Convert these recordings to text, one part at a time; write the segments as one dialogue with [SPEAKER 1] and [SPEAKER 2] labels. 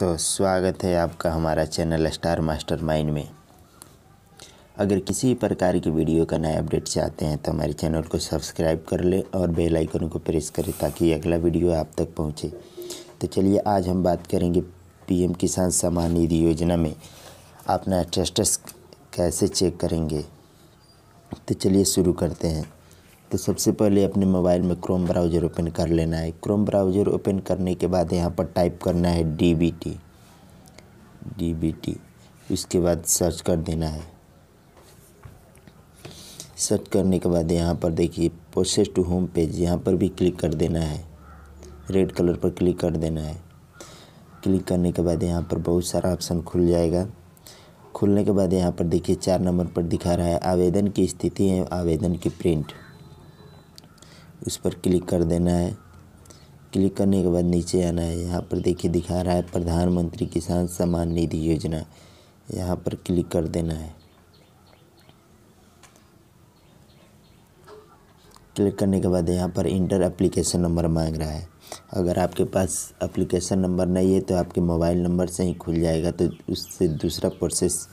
[SPEAKER 1] तो स्वागत है आपका हमारा चैनल स्टार मास्टर माइंड में अगर किसी प्रकार की वीडियो का नया अपडेट चाहते हैं तो हमारे चैनल को सब्सक्राइब कर लें और बेल आइकन को प्रेस करें ताकि अगला वीडियो आप तक पहुंचे तो चलिए आज हम बात करेंगे पीएम किसान सम्मान निधि योजना में अपना स्टेटस कैसे चेक करेंगे तो चलिए शुरू करते हैं तो सबसे पहले अपने मोबाइल में क्रोम ब्राउज़र ओपन कर लेना है क्रोम ब्राउज़र ओपन करने के बाद यहाँ पर टाइप करना है D B T D B T उसके बाद सर्च कर देना है सर्च करने के बाद यहाँ पर देखिए प्रोसेस टू होम पेज यहाँ पर भी क्लिक कर देना है रेड कलर पर क्लिक कर देना है क्लिक करने के बाद यहाँ पर बहुत सारा ऑप्शन खुल जाएगा खुलने के बाद यहाँ पर देखिए चार नंबर पर दिखा रहा है आवेदन की स्थिति है आवेदन की प्रिंट उस पर क्लिक कर देना है क्लिक करने के बाद नीचे आना है यहाँ पर देखिए दिखा रहा है प्रधानमंत्री किसान सम्मान निधि योजना यहाँ पर क्लिक कर देना है क्लिक करने के बाद यहाँ पर इंटर एप्लीकेशन नंबर मांग रहा है अगर आपके पास एप्लीकेशन नंबर नहीं है तो आपके मोबाइल नंबर से ही खुल जाएगा तो उससे दूसरा प्रोसेस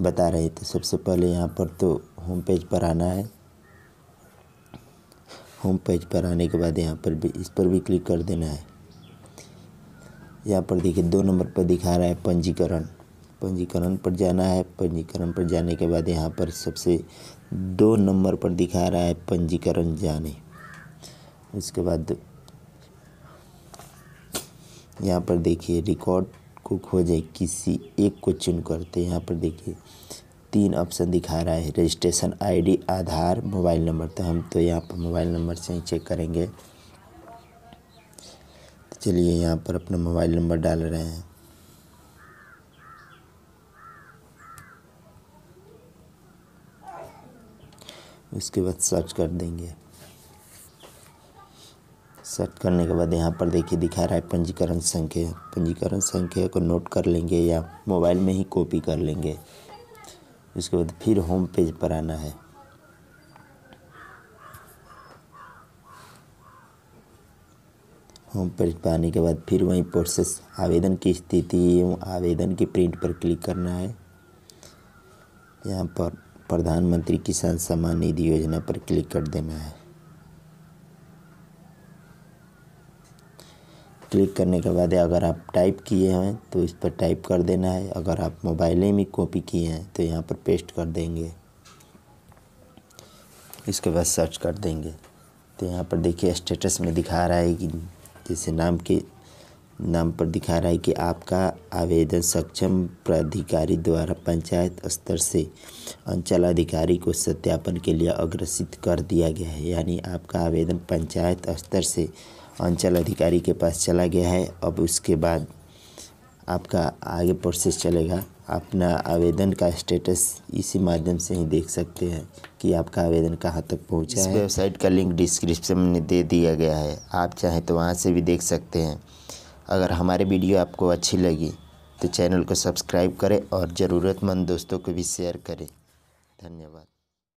[SPEAKER 1] बता रहे थे तो सबसे पहले यहाँ पर तो होम पेज पर आना है होम पेज पर आने के बाद यहाँ पर भी इस पर भी क्लिक कर देना है यहाँ पर देखिए दो नंबर पर दिखा रहा है पंजीकरण पंजीकरण पर जाना है पंजीकरण पर जाने के बाद यहाँ पर सबसे दो नंबर पर दिखा रहा है पंजीकरण जाने उसके बाद यहाँ पर देखिए रिकॉर्ड को खोजें किसी एक को चुन करते यहाँ पर देखिए तीन ऑप्शन दिखा रहा है registration ID Aadhaar mobile number तो हम तो यहाँ पर मोबाइल नंबर से ही चेक करेंगे तो चलिए यहाँ पर अपना मोबाइल नंबर डाल रहे हैं उसके बाद सर्च कर देंगे सर्च करने के बाद यहाँ पर देखिए दिखा रहा है पंजीकरण संख्या पंजीकरण संख्या को नोट कर लेंगे या मोबाइल में ही कॉपी कर लेंगे उसके बाद फिर होम पेज पर आना है होम पेज पर आने के बाद फिर वहीं प्रोसेस आवेदन की स्थिति एवं आवेदन की प्रिंट पर क्लिक करना है यहाँ पर प्रधानमंत्री किसान सम्मान निधि योजना पर क्लिक कर देना है क्लिक करने के बाद अगर आप टाइप किए हैं तो इस पर टाइप कर देना है अगर आप मोबाइल में कॉपी किए हैं तो यहाँ पर पेस्ट कर देंगे इसके बाद सर्च कर देंगे तो यहाँ पर देखिए स्टेटस में दिखा रहा है कि जैसे नाम के नाम पर दिखा रहा है कि आपका आवेदन सक्षम प्राधिकारी द्वारा पंचायत स्तर से अंचलाधिकारी को सत्यापन के लिए अग्रसित कर दिया गया है यानी आपका आवेदन पंचायत स्तर से अंचल अधिकारी के पास चला गया है अब उसके बाद आपका आगे प्रोसेस चलेगा अपना आवेदन का स्टेटस इसी माध्यम से ही देख सकते हैं कि आपका आवेदन कहाँ तक पहुँचा है वेबसाइट का लिंक डिस्क्रिप्शन में दे दिया गया है आप चाहें तो वहाँ से भी देख सकते हैं अगर हमारे वीडियो आपको अच्छी लगी तो चैनल को सब्सक्राइब करें और ज़रूरतमंद दोस्तों को भी शेयर करें धन्यवाद